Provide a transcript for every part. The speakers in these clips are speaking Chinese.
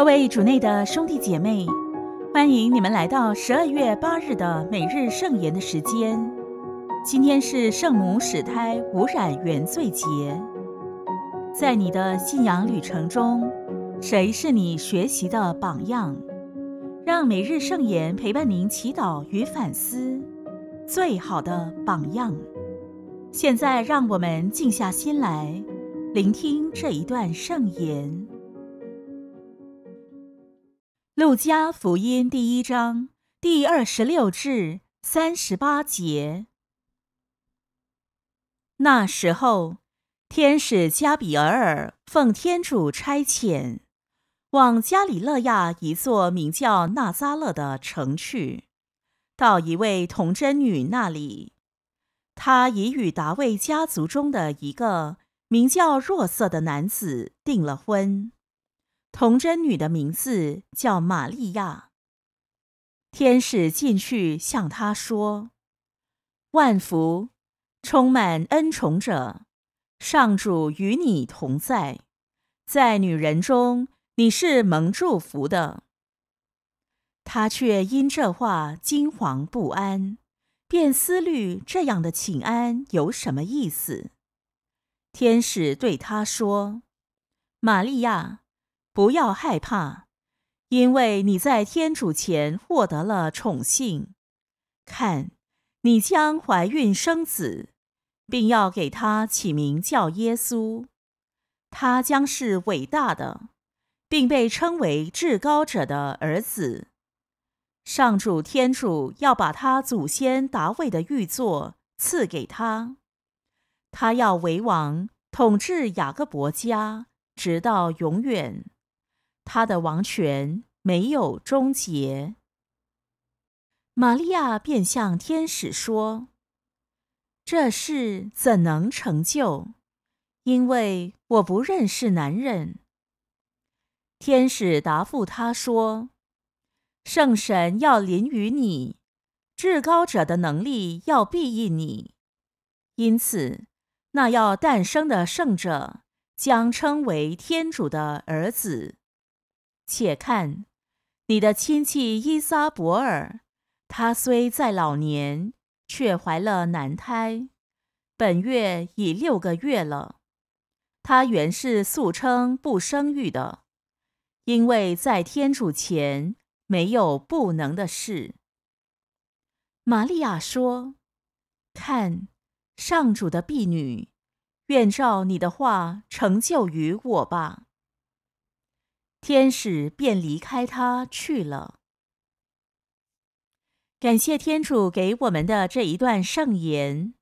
各位主内的兄弟姐妹，欢迎你们来到十二月八日的每日圣言的时间。今天是圣母使胎无染原罪节。在你的信仰旅程中，谁是你学习的榜样？让每日圣言陪伴您祈祷与反思。最好的榜样。现在让我们静下心来，聆听这一段圣言。《路加福音》第一章第二十六至三十八节。那时候，天使加比尔尔奉天主差遣，往加里勒亚一座名叫纳扎勒的城去，到一位童贞女那里，她已与达卫家族中的一个名叫若瑟的男子订了婚。童真女的名字叫玛利亚。天使进去向她说：“万福，充满恩宠者，上主与你同在。在女人中你是蒙祝福的。”她却因这话惊惶不安，便思虑这样的请安有什么意思。天使对她说：“玛利亚。”不要害怕，因为你在天主前获得了宠幸。看，你将怀孕生子，并要给他起名叫耶稣。他将是伟大的，并被称为至高者的儿子。上主天主要把他祖先达味的玉座赐给他，他要为王统治雅各伯家，直到永远。他的王权没有终结。玛利亚便向天使说：“这事怎能成就？因为我不认识男人。”天使答复他说：“圣神要临于你，至高者的能力要庇应你，因此那要诞生的圣者将称为天主的儿子。”且看你的亲戚伊莎伯尔，她虽在老年，却怀了男胎，本月已六个月了。她原是素称不生育的，因为在天主前没有不能的事。玛利亚说：“看，上主的婢女，愿照你的话成就于我吧。”天使便离开他去了。感谢天主给我们的这一段圣言。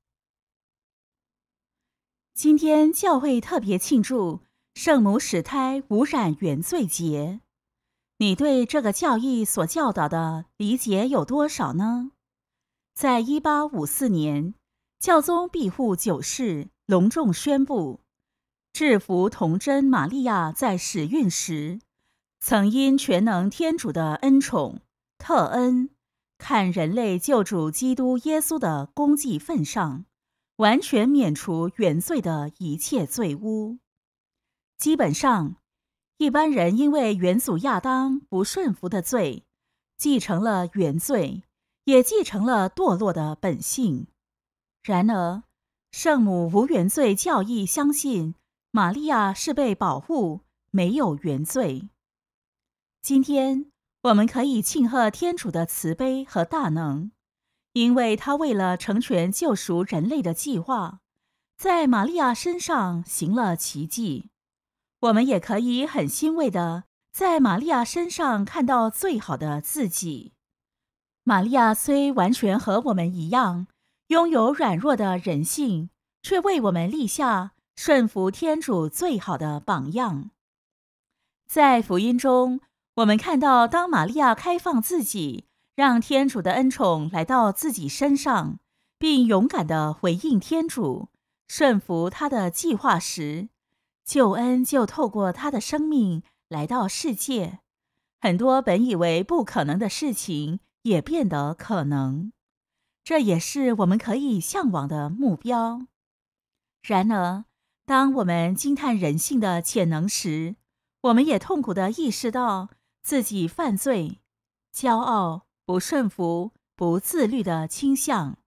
今天教会特别庆祝圣母使胎无染原罪节。你对这个教义所教导的理解有多少呢？在一八五四年，教宗庇护九世隆重宣布，制服童贞玛利亚在使孕时。曾因全能天主的恩宠、特恩，看人类救主基督耶稣的功绩份上，完全免除原罪的一切罪污。基本上，一般人因为元祖亚当不顺服的罪，继承了原罪，也继承了堕落的本性。然而，圣母无原罪教义相信，玛利亚是被保护，没有原罪。今天，我们可以庆贺天主的慈悲和大能，因为他为了成全救赎人类的计划，在玛利亚身上行了奇迹。我们也可以很欣慰的在玛利亚身上看到最好的自己。玛利亚虽完全和我们一样，拥有软弱的人性，却为我们立下顺服天主最好的榜样。在福音中。我们看到，当玛利亚开放自己，让天主的恩宠来到自己身上，并勇敢地回应天主，顺服他的计划时，救恩就透过他的生命来到世界。很多本以为不可能的事情也变得可能，这也是我们可以向往的目标。然而，当我们惊叹人性的潜能时，我们也痛苦地意识到。自己犯罪、骄傲、不顺服、不自律的倾向，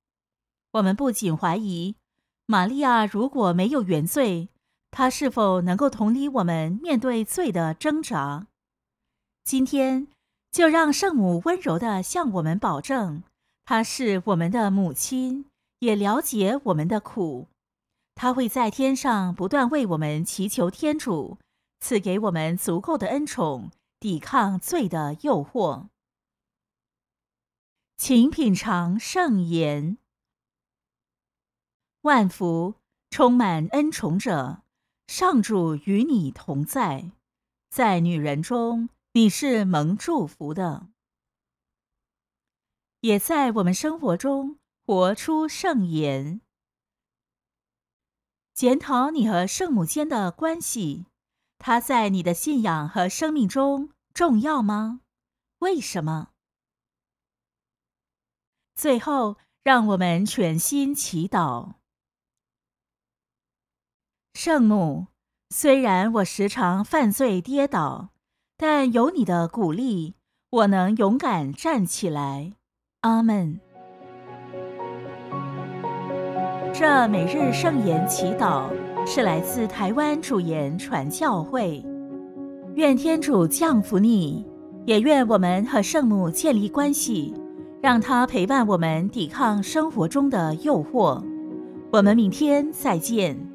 我们不仅怀疑，玛利亚如果没有原罪，她是否能够同理我们面对罪的挣扎？今天，就让圣母温柔地向我们保证，她是我们的母亲，也了解我们的苦。她会在天上不断为我们祈求，天主赐给我们足够的恩宠。抵抗罪的诱惑，请品尝圣言。万福，充满恩宠者，上主与你同在，在女人中你是蒙祝福的，也在我们生活中活出圣言。检讨你和圣母间的关系。他在你的信仰和生命中重要吗？为什么？最后，让我们全心祈祷。圣母，虽然我时常犯罪跌倒，但有你的鼓励，我能勇敢站起来。阿门。这每日圣言祈祷。是来自台湾主言传教会，愿天主降福你，也愿我们和圣母建立关系，让她陪伴我们抵抗生活中的诱惑。我们明天再见。